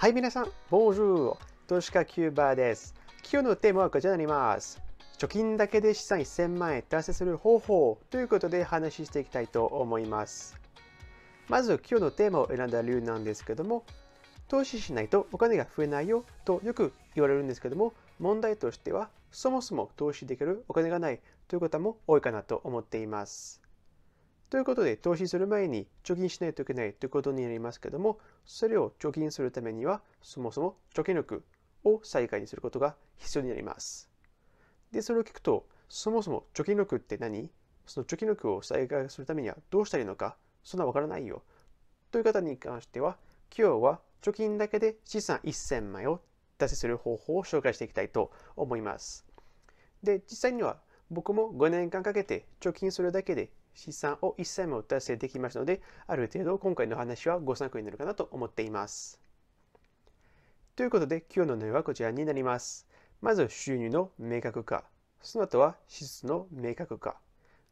はい、皆さん、Bonjour! 投資家キューバーです。今日のテーマはこちらになります。貯金だけで資産1000万円達成する方法ということで話していきたいと思います。まず今日のテーマを選んだ理由なんですけども、投資しないとお金が増えないよとよく言われるんですけども、問題としてはそもそも投資できるお金がないという方も多いかなと思っています。ということで、投資する前に貯金しないといけないということになりますけども、それを貯金するためには、そもそも貯金力を再開にすることが必要になります。で、それを聞くと、そもそも貯金力って何その貯金力を再開するためにはどうしたらいいのか、そんなわからないよ。という方に関しては、今日は貯金だけで資産1000枚を達成する方法を紹介していきたいと思います。で、実際には僕も5年間かけて貯金するだけで資産を一切も達成できましたので、ある程度今回の話はご参考になるかなと思っています。ということで、今日の内容はこちらになります。まず収入の明確化、その後は支出の明確化、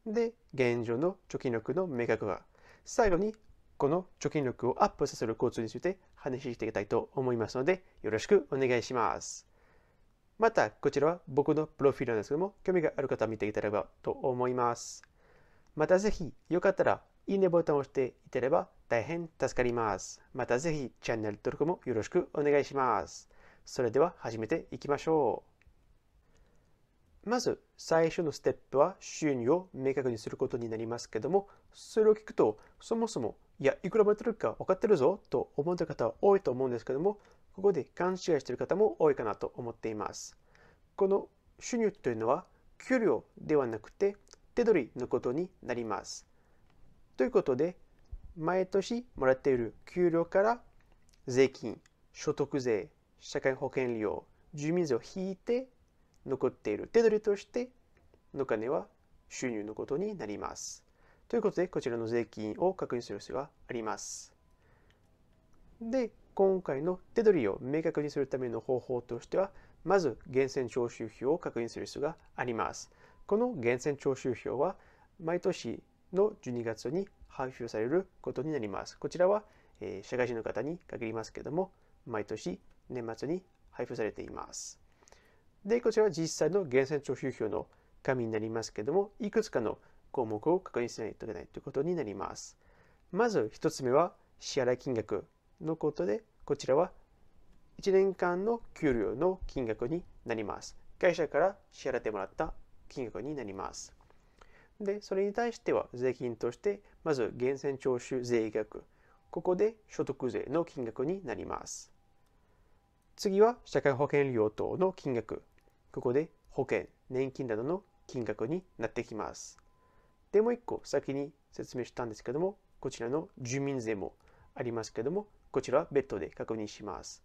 で、現状の貯金力の明確化、最後にこの貯金力をアップさせる交通について話していきたいと思いますので、よろしくお願いします。また、こちらは僕のプロフィールなんですけども、興味がある方は見ていただければと思います。またぜひ、よかったら、いいねボタンを押していただければ大変助かります。またぜひ、チャンネル登録もよろしくお願いします。それでは始めていきましょう。まず、最初のステップは収入を明確にすることになりますけども、それを聞くと、そもそも、いや、いくらもらってるか分かってるぞと思った方は多いと思うんですけども、ここで勘違いしている方も多いかなと思っています。この収入というのは、給料ではなくて、手取りのことになります。ということで、毎年もらっている給料から税金、所得税、社会保険料、住民税を引いて残っている手取りとしての金は収入のことになります。ということで、こちらの税金を確認する必要があります。で、今回の手取りを明確にするための方法としては、まず源泉徴収票を確認する必要があります。この源泉徴収票は毎年の12月に配布されることになります。こちらは、えー、社会人の方に限りますけども、毎年年末に配布されています。で、こちらは実際の源泉徴収票の紙になりますけども、いくつかの項目を確認しないといけないということになります。まず1つ目は支払い金額のことで、こちらは1年間の給料の金額になります。会社から支払ってもらった金額になります。で、それに対しては税金として、まず源泉徴収税額、ここで所得税の金額になります。次は社会保険料等の金額、ここで保険、年金などの金額になってきます。で、もう一個先に説明したんですけども、こちらの住民税もありますけども、こちらは別途で確認します。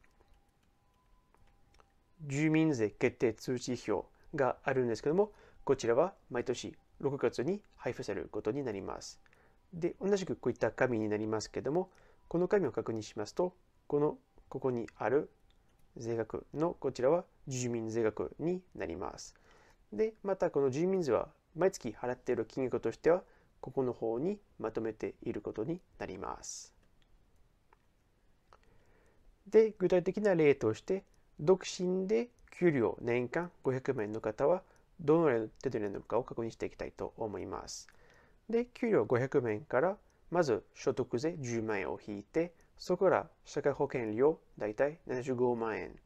住民税決定通知表があるんですけども、こちらは毎年6月に配布されることになります。で、同じくこういった紙になりますけども、この紙を確認しますと、この、ここにある税額の、こちらは住民税額になります。で、またこの住民税は毎月払っている金額としては、ここの方にまとめていることになります。で、具体的な例として、独身で給料年間500万円の方は、どのような手なのかを確認していきたいと思います。で、給料500万円から、まず所得税10万円を引いて、そこから社会保険料大体75万円。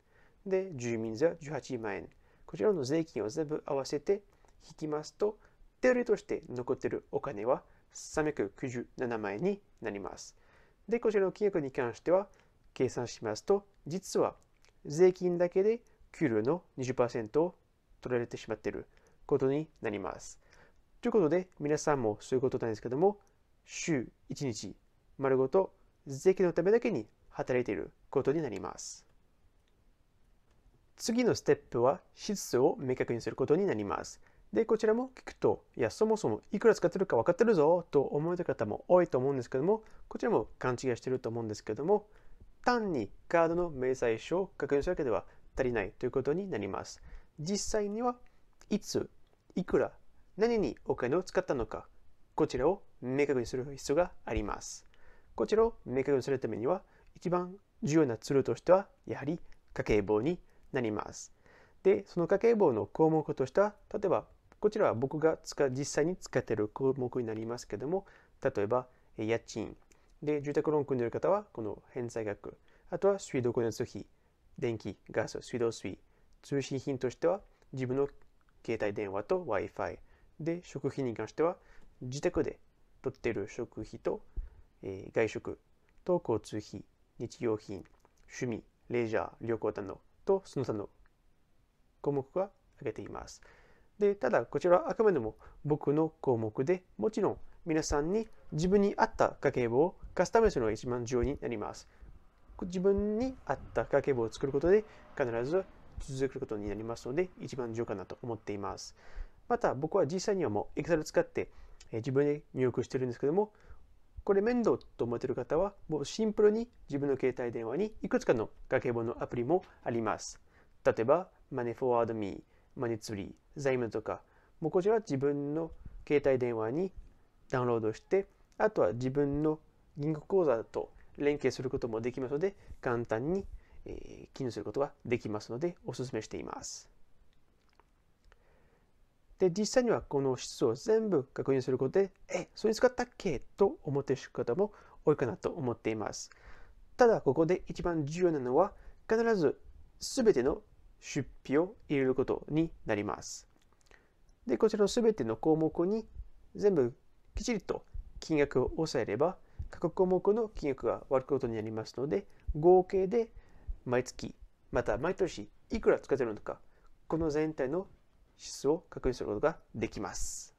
で、住民税18万円。こちらの税金を全部合わせて引きますと、手売りとして残っているお金は397万円になります。で、こちらの金額に関しては、計算しますと、実は税金だけで給料の20%を取られてしまっていることになります。ということで、皆さんもそういうことなんですけども、週1日丸ごと税金のためだけに働いていることになります。次のステップは質素を明確にすることになります。で、こちらも聞くと、いや、そもそもいくら使ってるか分かってるぞと思われた方も多いと思うんですけども、こちらも勘違いしてると思うんですけども、単にカードの明細書を確認するだけでは足りないということになります。実際にはいつ、いくら、何にお金を使ったのか、こちらを明確にする必要があります。こちらを明確にするためには、一番重要なツールとしては、やはり家計簿になります。で、その家計簿の項目としては、例えば、こちらは僕が使実際に使っている項目になりますけども、例えば、家賃。で、住宅ローン組んでいる方は、この返済額。あとは、水道光熱費、電気、ガス、水道水。通信品としては自分の携帯電話と Wi-Fi で食費に関しては自宅で取っている食費と、えー、外食と交通費日用品趣味レジャー旅行などとその他の項目が挙げていますでただこちらはあくまでも僕の項目でもちろん皆さんに自分に合った家計簿をカスタマイズするのが一番重要になります自分に合った家計簿を作ることで必ず続ることになりますので、一番重要かなと思っています。また、僕は実際にはもう Excel を使って、え自分で入力してるんですけども、これ面倒と思っている方は、もうシンプルに自分の携帯電話にいくつかの崖簿のアプリもあります。例えば、マネフォワードミー、マネツリー、財務とか、もうこちらは自分の携帯電話にダウンロードして、あとは自分の銀行口座と連携することもできますので、簡単にえ記入することができますのでお勧めしています。で、実際にはこの質を全部確認することで、え、それ使ったっけと思ってしる方も多いかなと思っています。ただ、ここで一番重要なのは、必ず全ての出費を入れることになります。で、こちらの全ての項目に全部きちりと金額を抑えれば、各項目の金額が割ることになりますので、合計で毎月、また毎年いくら使っているのか、この全体の質を確認することができます。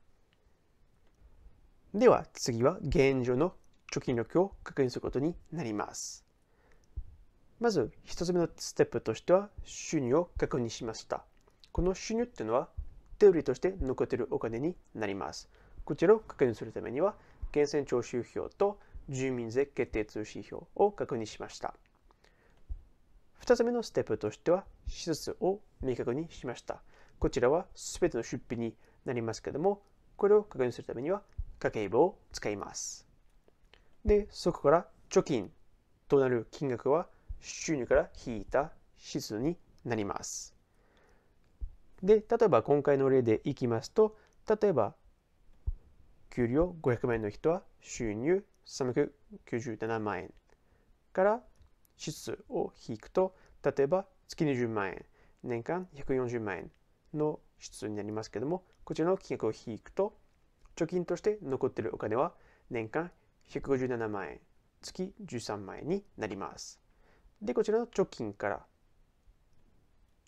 では次は現状の貯金力を確認することになります。まず1つ目のステップとしては収入を確認しました。この収入っていうのは手売りとして残っているお金になります。こちらを確認するためには源泉徴収票と住民税決定通知表を確認しました。2つ目のステップとしては、手術を明確にしました。こちらは全ての出費になりますけども、これを確認するためには家計簿を使います。で、そこから貯金となる金額は収入から引いた指数になります。で、例えば今回の例でいきますと、例えば給料500万円の人は収入397万円から支出を引くと、例えば月20万円、年間140万円の支出になりますけども、こちらの金額を引くと、貯金として残っているお金は年間157万円、月13万円になります。で、こちらの貯金から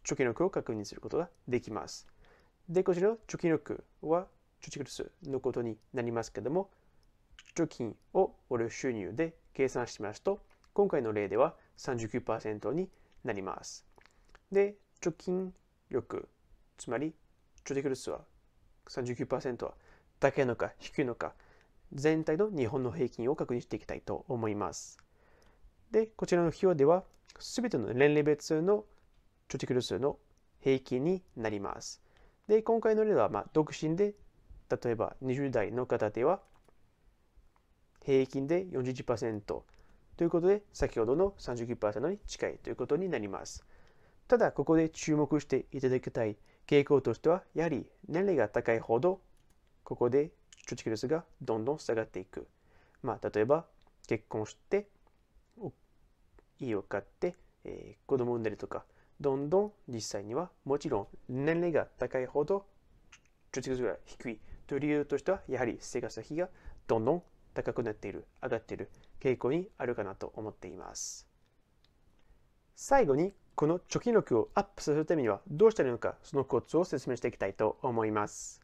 貯金力を確認することができます。で、こちらの貯金力は貯蓄数のことになりますけども、貯金をおる収入で計算しますと、今回の例では39%になります。で、貯金力、つまり貯蓄率は39%は高いのか低いのか、全体の日本の平均を確認していきたいと思います。で、こちらの表では、すべての年齢別の貯蓄率の平均になります。で、今回の例は、まあ、独身で、例えば20代の方では、平均で41%、ということで、先ほどの39%に近いということになります。ただ、ここで注目していただきたい傾向としては、やはり年齢が高いほど、ここで貯蓄率がどんどん下がっていく。まあ、例えば、結婚して、家を買って、えー、子供を産んだりとか、どんどん実際にはもちろん年齢が高いほど貯蓄率が低いという理由としてはやはり生活費がどんどん高くなっている上がっている傾向にあるかなと思っています。最後に、この貯金力をアップさせるためにはどうしたらいいのか、そのコツを説明していきたいと思います。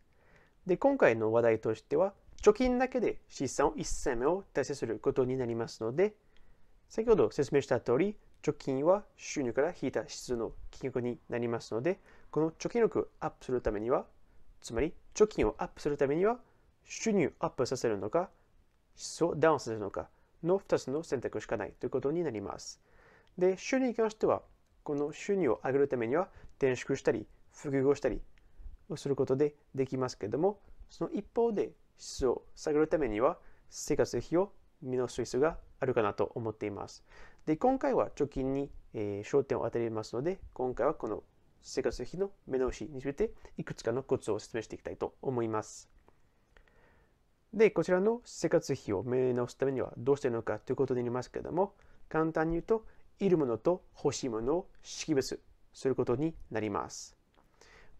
で、今回の話題としては、貯金だけで資産を1銭目を達成することになりますので、先ほど説明した通り、貯金は収入から引いた指数の金額になりますので、この貯金力をアップするためには、つまり貯金をアップするためには、収入をアップさせるのか、質をダウンさせるのか、の2つの選択しかないということになります。で、収入に関しては、この収入を上げるためには転職したり、複合したりをすることでできますけれども、その一方で質を下げるためには生活費を見直す必要があるかなと思っています。で、今回は貯金に、え焦点を当てれますので、今回はこの生活費の目直しについていくつかのコツを説明していきたいと思います。で、こちらの生活費を見直すためにはどうしてるのかということになりますけれども、簡単に言うと、いるものと欲しいものを識別することになります。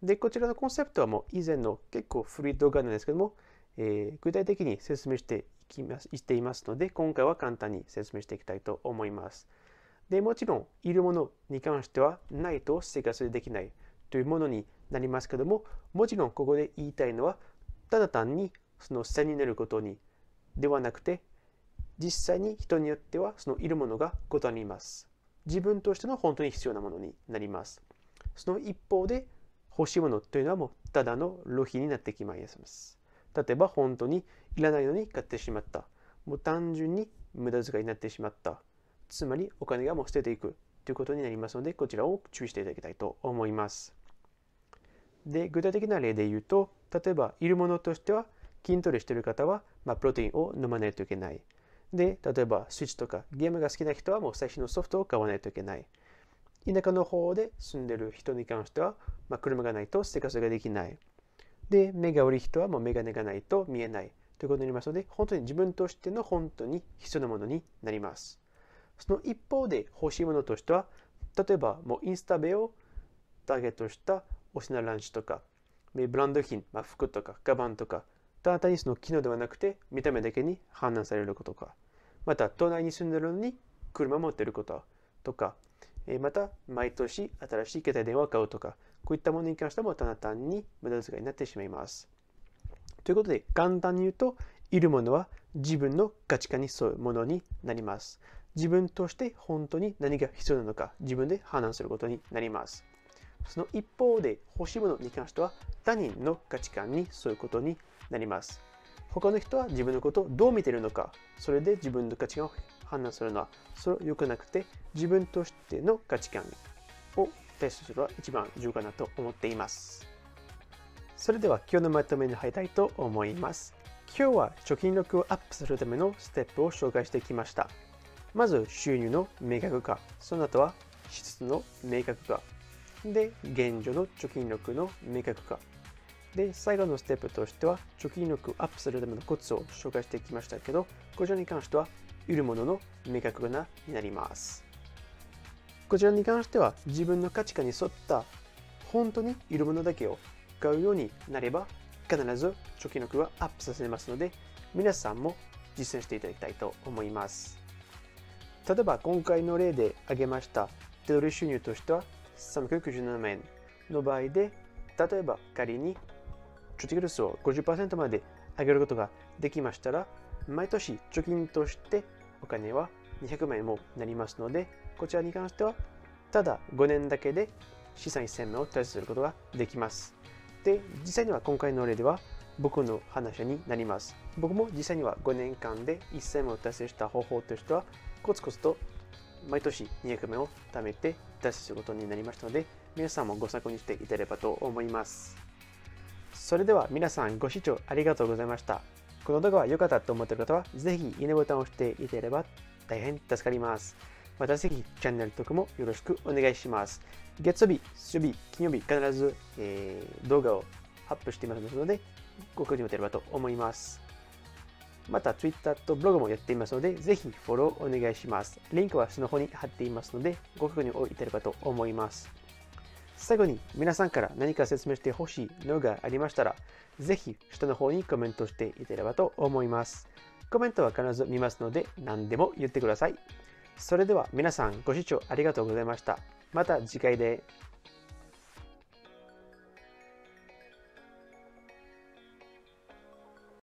で、こちらのコンセプトはもう以前の結構古い動画なんですけども、えー、具体的に説明していきます、していますので、今回は簡単に説明していきたいと思います。で、もちろん、いるものに関しては、ないと生活できないというものになりますけども、もちろんここで言いたいのは、ただ単にその下になることにではなくて実際に人によってはそのいるものが異なります。自分としての本当に必要なものになります。その一方で欲しいものというのはもうただの浪費になってきまいます。例えば本当にいらないのに買ってしまった。もう単純に無駄遣いになってしまった。つまりお金がもう捨てていくということになりますのでこちらを注意していただきたいと思います。で具体的な例で言うと例えばいるものとしては筋トレしている方は、まあ、プロテインを飲まないといけない。で、例えばスイッチとかゲームが好きな人はもう最新のソフトを買わないといけない。田舎の方で住んでる人に関しては、まあ、車がないと生活ができない。で、目が悪い人はもう眼鏡がないと見えないということになりますので、本当に自分としての本当に必要なものになります。その一方で欲しいものとしては、例えばもうインスタベをターゲットしたお品ランチとか、ブランド品、まあ、服とか、カバンとか、た単にその機能ではなくて見た目だけに判断されることか、また都内に住んでるのに車を持ってることとか、また毎年新しい携帯電話を買うとか、こういったものに関してもただ単に無駄遣いになってしまいます。ということで簡単に言うと、いるものは自分の価値観に沿うものになります。自分として本当に何が必要なのか自分で判断することになります。その一方で欲しいものに関しては他人の価値観に沿うことになります。他の人は自分のことをどう見ているのか、それで自分の価値観を判断するのは、それは良くなくて、自分としての価値観をストするのは一番重要かなと思っています。それでは今日のまとめに入りたいと思います。今日は貯金力をアップするためのステップを紹介してきました。まず収入の明確化、その後は支出の明確化、で現状の貯金力の明確化、で、最後のステップとしては、貯金力をアップするためのコツを紹介してきましたけど、こちらに関しては、売るものの明確なになります。こちらに関しては、自分の価値観に沿った、本当にいるものだけを買うようになれば、必ず貯金力はアップさせますので、皆さんも実践していただきたいと思います。例えば今回の例で挙げました手取り収入としては397円の場合で例えば仮に貯蓄率を50%まで上げることができましたら、毎年貯金としてお金は200万円もなりますので、こちらに関しては、ただ5年だけで資産1000万を達成することができます。で、実際には今回の例では、僕の話になります。僕も実際には5年間で1000万を達成した方法としては、コツコツと毎年200万を貯めて達成することになりましたので、皆さんもご参考にしていただければと思います。それでは皆さんご視聴ありがとうございました。この動画は良かったと思っている方は、ぜひいいねボタンを押していただければ大変助かります。またぜひチャンネル登録もよろしくお願いします。月曜日、水曜日、金曜日必ず、えー、動画をアップしていますので、ご確認いただければと思います。また Twitter とブログもやっていますので、ぜひフォローお願いします。リンクは下の方に貼っていますので、ご確認をいただければと思います。最後に皆さんから何か説明してほしいのがありましたら、ぜひ下の方にコメントしていければと思います。コメントは必ず見ますので何でも言ってください。それでは皆さんご視聴ありがとうございました。また次回で。